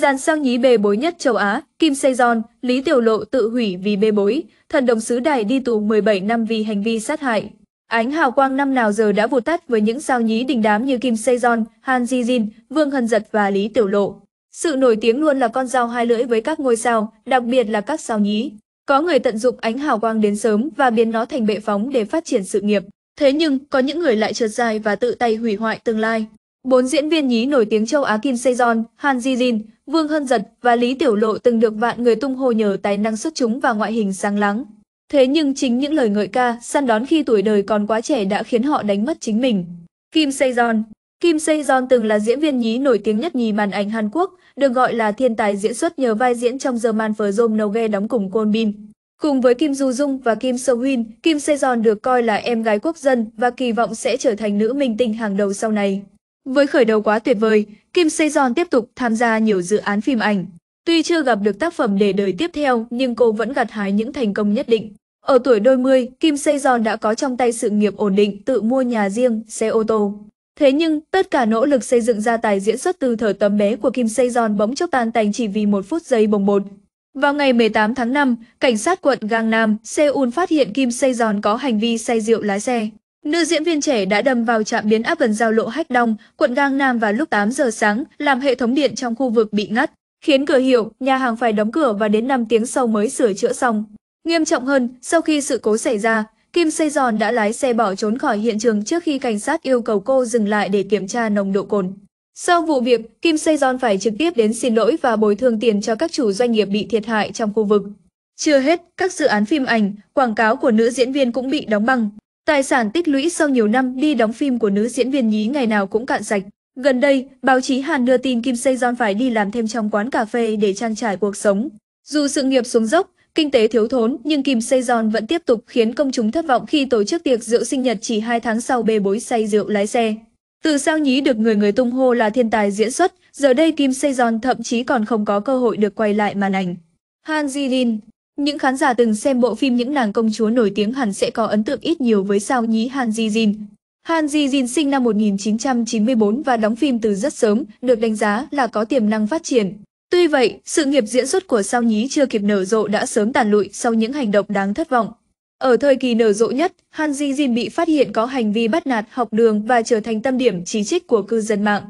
dàn sang nhí bê bối nhất châu Á, Kim Sejong, Lý Tiểu Lộ tự hủy vì bê bối, thần đồng sứ đài đi tù 17 năm vì hành vi sát hại. Ánh hào quang năm nào giờ đã vụt tắt với những sao nhí đình đám như Kim Sejong, Han Ji Jin, Vương Hân Giật và Lý Tiểu Lộ. Sự nổi tiếng luôn là con dao hai lưỡi với các ngôi sao, đặc biệt là các sao nhí. Có người tận dụng ánh hào quang đến sớm và biến nó thành bệ phóng để phát triển sự nghiệp. Thế nhưng, có những người lại trượt dài và tự tay hủy hoại tương lai. Bốn diễn viên nhí nổi tiếng châu Á Kim Sejong, Han Ji-jin, Vương Hân Giật và Lý Tiểu Lộ từng được vạn người tung hô nhờ tài năng xuất chúng và ngoại hình sáng láng. Thế nhưng chính những lời ngợi ca, săn đón khi tuổi đời còn quá trẻ đã khiến họ đánh mất chính mình. Kim Sejong Kim Sejong từng là diễn viên nhí nổi tiếng nhất nhì màn ảnh Hàn Quốc, được gọi là thiên tài diễn xuất nhờ vai diễn trong The Man From ghe đóng cùng Kwon Bin. Cùng với Kim Du Dung và Kim So Hyun, Kim Sejong được coi là em gái quốc dân và kỳ vọng sẽ trở thành nữ minh tinh hàng đầu sau này. Với khởi đầu quá tuyệt vời, Kim Sejong tiếp tục tham gia nhiều dự án phim ảnh. Tuy chưa gặp được tác phẩm để đời tiếp theo, nhưng cô vẫn gặt hái những thành công nhất định. Ở tuổi đôi mươi, Kim Sejong đã có trong tay sự nghiệp ổn định, tự mua nhà riêng, xe ô tô. Thế nhưng, tất cả nỗ lực xây dựng ra tài diễn xuất từ thở tấm bé của Kim Sejong bỗng chốc tan tành chỉ vì một phút giây bồng bột. Vào ngày 18 tháng 5, cảnh sát quận Gangnam, Seoul phát hiện Kim Sejong có hành vi say rượu lái xe. Nữ diễn viên trẻ đã đâm vào trạm biến áp gần giao lộ Hách Đông, quận Gang Nam vào lúc 8 giờ sáng, làm hệ thống điện trong khu vực bị ngắt, khiến cửa hiệu, nhà hàng phải đóng cửa và đến 5 tiếng sau mới sửa chữa xong. Nghiêm trọng hơn, sau khi sự cố xảy ra, Kim Xây Giòn đã lái xe bỏ trốn khỏi hiện trường trước khi cảnh sát yêu cầu cô dừng lại để kiểm tra nồng độ cồn. Sau vụ việc, Kim Xây Giòn phải trực tiếp đến xin lỗi và bồi thường tiền cho các chủ doanh nghiệp bị thiệt hại trong khu vực. Chưa hết, các dự án phim ảnh, quảng cáo của nữ diễn viên cũng bị đóng băng. Tài sản tích lũy sau nhiều năm đi đóng phim của nữ diễn viên nhí ngày nào cũng cạn sạch. Gần đây, báo chí Hàn đưa tin Kim Sejong phải đi làm thêm trong quán cà phê để trang trải cuộc sống. Dù sự nghiệp xuống dốc, kinh tế thiếu thốn nhưng Kim Sejong vẫn tiếp tục khiến công chúng thất vọng khi tổ chức tiệc rượu sinh nhật chỉ 2 tháng sau bê bối say rượu lái xe. Từ sao nhí được người người tung hô là thiên tài diễn xuất, giờ đây Kim Sejong thậm chí còn không có cơ hội được quay lại màn ảnh. Han Ji-rin những khán giả từng xem bộ phim Những nàng công chúa nổi tiếng hẳn sẽ có ấn tượng ít nhiều với sao nhí Han Ji Jin. Han Ji Jin sinh năm 1994 và đóng phim từ rất sớm, được đánh giá là có tiềm năng phát triển. Tuy vậy, sự nghiệp diễn xuất của sao nhí chưa kịp nở rộ đã sớm tàn lụi sau những hành động đáng thất vọng. Ở thời kỳ nở rộ nhất, Han Ji Jin bị phát hiện có hành vi bắt nạt học đường và trở thành tâm điểm chỉ trích của cư dân mạng.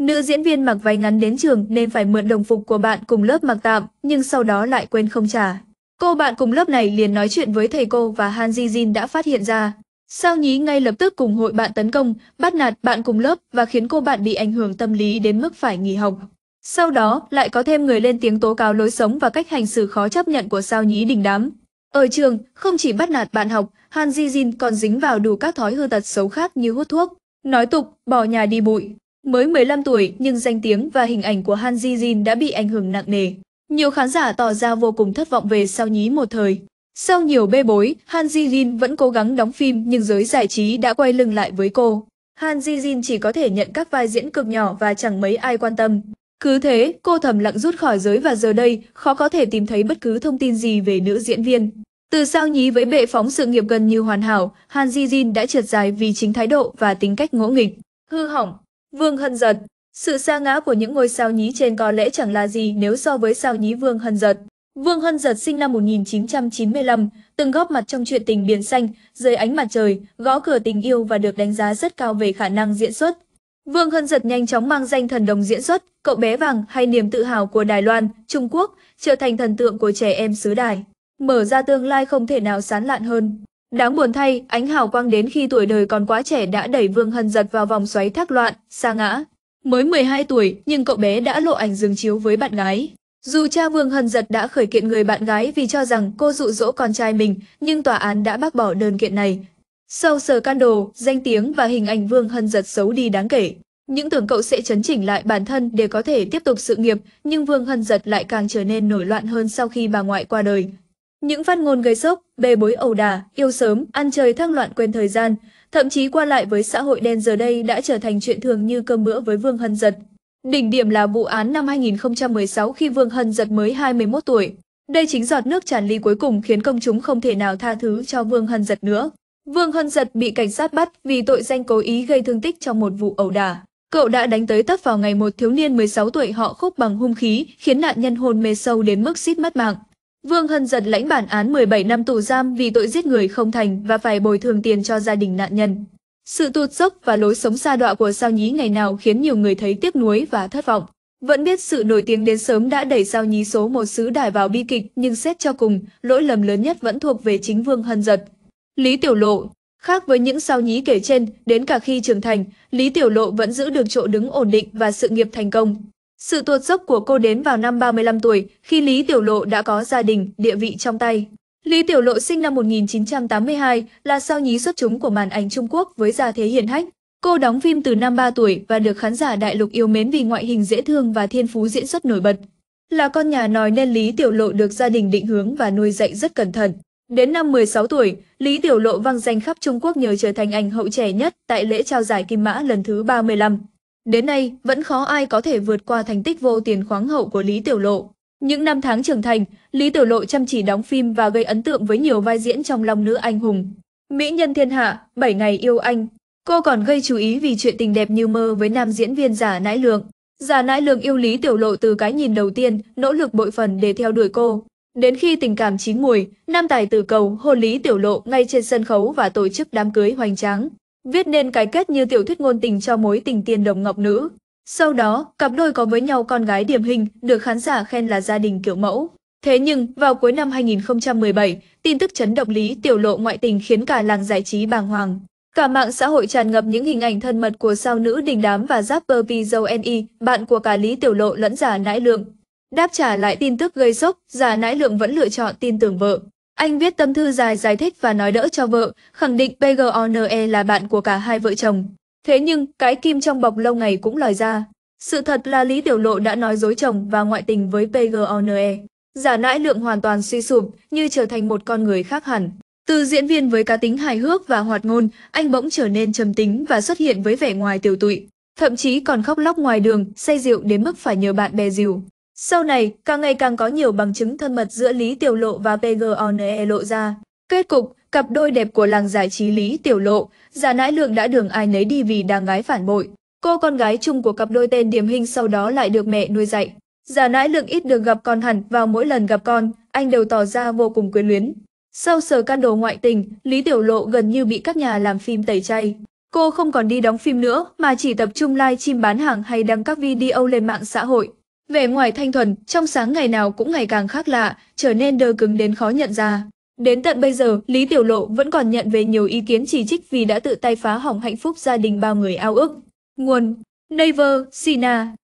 Nữ diễn viên mặc váy ngắn đến trường nên phải mượn đồng phục của bạn cùng lớp mặc tạm, nhưng sau đó lại quên không trả. Cô bạn cùng lớp này liền nói chuyện với thầy cô và Han Ji Jin đã phát hiện ra. Sao nhí ngay lập tức cùng hội bạn tấn công, bắt nạt bạn cùng lớp và khiến cô bạn bị ảnh hưởng tâm lý đến mức phải nghỉ học. Sau đó, lại có thêm người lên tiếng tố cáo lối sống và cách hành xử khó chấp nhận của Sao nhí đình đám. Ở trường, không chỉ bắt nạt bạn học, Han Ji Jin còn dính vào đủ các thói hư tật xấu khác như hút thuốc, nói tục, bỏ nhà đi bụi. Mới 15 tuổi nhưng danh tiếng và hình ảnh của Han Ji Jin đã bị ảnh hưởng nặng nề. Nhiều khán giả tỏ ra vô cùng thất vọng về sao nhí một thời. Sau nhiều bê bối, Han Ji Jin vẫn cố gắng đóng phim nhưng giới giải trí đã quay lưng lại với cô. Han Ji Jin chỉ có thể nhận các vai diễn cực nhỏ và chẳng mấy ai quan tâm. Cứ thế, cô thầm lặng rút khỏi giới và giờ đây khó có thể tìm thấy bất cứ thông tin gì về nữ diễn viên. Từ sao nhí với bệ phóng sự nghiệp gần như hoàn hảo, Han Ji Jin đã trượt dài vì chính thái độ và tính cách ngỗ nghịch. Hư hỏng, Vương Hân Giật, sự sa ngã của những ngôi sao nhí trên có lẽ chẳng là gì nếu so với sao nhí Vương Hân Giật. Vương Hân Giật sinh năm 1995, từng góp mặt trong chuyện tình biển xanh, dưới ánh mặt trời, gõ cửa tình yêu và được đánh giá rất cao về khả năng diễn xuất. Vương Hân Giật nhanh chóng mang danh thần đồng diễn xuất, cậu bé vàng hay niềm tự hào của Đài Loan, Trung Quốc, trở thành thần tượng của trẻ em xứ Đài. Mở ra tương lai không thể nào sán lạn hơn. Đáng buồn thay, ánh hào quang đến khi tuổi đời còn quá trẻ đã đẩy Vương Hân Giật vào vòng xoáy thác loạn, xa ngã. Mới 12 tuổi, nhưng cậu bé đã lộ ảnh giường chiếu với bạn gái. Dù cha Vương Hân Giật đã khởi kiện người bạn gái vì cho rằng cô dụ dỗ con trai mình, nhưng tòa án đã bác bỏ đơn kiện này. Sau sờ can đồ, danh tiếng và hình ảnh Vương Hân Giật xấu đi đáng kể. Những tưởng cậu sẽ chấn chỉnh lại bản thân để có thể tiếp tục sự nghiệp, nhưng Vương Hân Giật lại càng trở nên nổi loạn hơn sau khi bà ngoại qua đời. Những phát ngôn gây sốc, bê bối ẩu đả, yêu sớm, ăn chơi thăng loạn quên thời gian, Thậm chí qua lại với xã hội đen giờ đây đã trở thành chuyện thường như cơm bữa với Vương Hân Giật. Đỉnh điểm là vụ án năm 2016 khi Vương Hân Giật mới 21 tuổi. Đây chính giọt nước tràn ly cuối cùng khiến công chúng không thể nào tha thứ cho Vương Hân Giật nữa. Vương Hân Giật bị cảnh sát bắt vì tội danh cố ý gây thương tích trong một vụ ẩu đả. Cậu đã đánh tới tấp vào ngày một thiếu niên 16 tuổi họ khúc bằng hung khí, khiến nạn nhân hôn mê sâu đến mức suýt mất mạng. Vương Hân Giật lãnh bản án 17 năm tù giam vì tội giết người không thành và phải bồi thường tiền cho gia đình nạn nhân. Sự tụt dốc và lối sống xa đọa của Sao Nhí ngày nào khiến nhiều người thấy tiếc nuối và thất vọng. Vẫn biết sự nổi tiếng đến sớm đã đẩy Sao Nhí số một xứ đài vào bi kịch nhưng xét cho cùng, lỗi lầm lớn nhất vẫn thuộc về chính Vương Hân Giật. Lý Tiểu Lộ Khác với những Sao Nhí kể trên, đến cả khi trưởng thành, Lý Tiểu Lộ vẫn giữ được chỗ đứng ổn định và sự nghiệp thành công. Sự tuột dốc của cô đến vào năm 35 tuổi, khi Lý Tiểu Lộ đã có gia đình, địa vị trong tay. Lý Tiểu Lộ sinh năm 1982 là sao nhí xuất chúng của màn ảnh Trung Quốc với gia thế hiển hách. Cô đóng phim từ năm 3 tuổi và được khán giả đại lục yêu mến vì ngoại hình dễ thương và thiên phú diễn xuất nổi bật. Là con nhà nòi nên Lý Tiểu Lộ được gia đình định hướng và nuôi dạy rất cẩn thận. Đến năm 16 tuổi, Lý Tiểu Lộ vang danh khắp Trung Quốc nhờ trở thành ảnh hậu trẻ nhất tại lễ trao giải Kim Mã lần thứ 35. Đến nay, vẫn khó ai có thể vượt qua thành tích vô tiền khoáng hậu của Lý Tiểu Lộ. Những năm tháng trưởng thành, Lý Tiểu Lộ chăm chỉ đóng phim và gây ấn tượng với nhiều vai diễn trong Long nữ anh hùng. Mỹ nhân thiên hạ, 7 ngày yêu anh. Cô còn gây chú ý vì chuyện tình đẹp như mơ với nam diễn viên giả nãi lượng. Giả nãi lượng yêu Lý Tiểu Lộ từ cái nhìn đầu tiên, nỗ lực bội phần để theo đuổi cô. Đến khi tình cảm chín mùi, nam tài tử cầu hôn Lý Tiểu Lộ ngay trên sân khấu và tổ chức đám cưới hoành tráng viết nên cái kết như tiểu thuyết ngôn tình cho mối tình tiền đồng ngọc nữ. Sau đó, cặp đôi có với nhau con gái điểm hình được khán giả khen là gia đình kiểu mẫu. Thế nhưng, vào cuối năm 2017, tin tức chấn động Lý Tiểu Lộ ngoại tình khiến cả làng giải trí bàng hoàng. Cả mạng xã hội tràn ngập những hình ảnh thân mật của sao nữ đình đám và rapper Pizoe, bạn của cả Lý Tiểu Lộ lẫn giả nãi lượng. Đáp trả lại tin tức gây sốc, giả nãi lượng vẫn lựa chọn tin tưởng vợ. Anh viết tâm thư dài giải thích và nói đỡ cho vợ, khẳng định PGONE là bạn của cả hai vợ chồng. Thế nhưng, cái kim trong bọc lâu ngày cũng lòi ra. Sự thật là Lý Tiểu Lộ đã nói dối chồng và ngoại tình với PGONE. Giả nãi lượng hoàn toàn suy sụp, như trở thành một con người khác hẳn. Từ diễn viên với cá tính hài hước và hoạt ngôn, anh bỗng trở nên trầm tính và xuất hiện với vẻ ngoài tiểu tụy. Thậm chí còn khóc lóc ngoài đường, say rượu đến mức phải nhờ bạn bè dìu. Sau này, càng ngày càng có nhiều bằng chứng thân mật giữa Lý Tiểu Lộ và PGONE lộ ra. Kết cục, cặp đôi đẹp của làng giải trí Lý Tiểu Lộ, già nãi lượng đã đường ai nấy đi vì đàn gái phản bội. Cô con gái chung của cặp đôi tên điểm hình sau đó lại được mẹ nuôi dạy. Già nãi lượng ít được gặp con hẳn vào mỗi lần gặp con, anh đều tỏ ra vô cùng quyến luyến. Sau sờ can đồ ngoại tình, Lý Tiểu Lộ gần như bị các nhà làm phim tẩy chay. Cô không còn đi đóng phim nữa mà chỉ tập trung live stream bán hàng hay đăng các video lên mạng xã hội. Vẻ ngoài thanh thuần, trong sáng ngày nào cũng ngày càng khác lạ, trở nên đơ cứng đến khó nhận ra. Đến tận bây giờ, Lý Tiểu Lộ vẫn còn nhận về nhiều ý kiến chỉ trích vì đã tự tay phá hỏng hạnh phúc gia đình bao người ao ước. Nguồn Naver, Sina